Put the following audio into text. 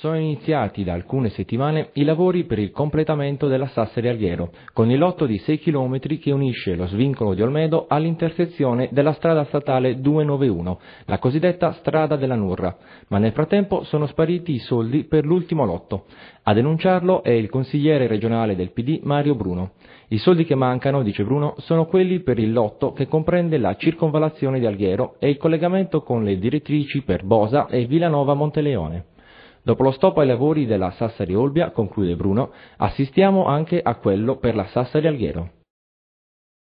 sono iniziati da alcune settimane i lavori per il completamento della Sassari Alghero, con il lotto di 6 km che unisce lo svincolo di Olmedo all'intersezione della strada statale 291, la cosiddetta strada della Nurra, ma nel frattempo sono spariti i soldi per l'ultimo lotto. A denunciarlo è il consigliere regionale del PD Mario Bruno. I soldi che mancano, dice Bruno, sono quelli per il lotto che comprende la circonvalazione di Alghero e il collegamento con le direttrici per Bosa e Villanova Monteleone. Dopo lo stop ai lavori della Sassari Olbia, conclude Bruno, assistiamo anche a quello per la Sassari Alghero.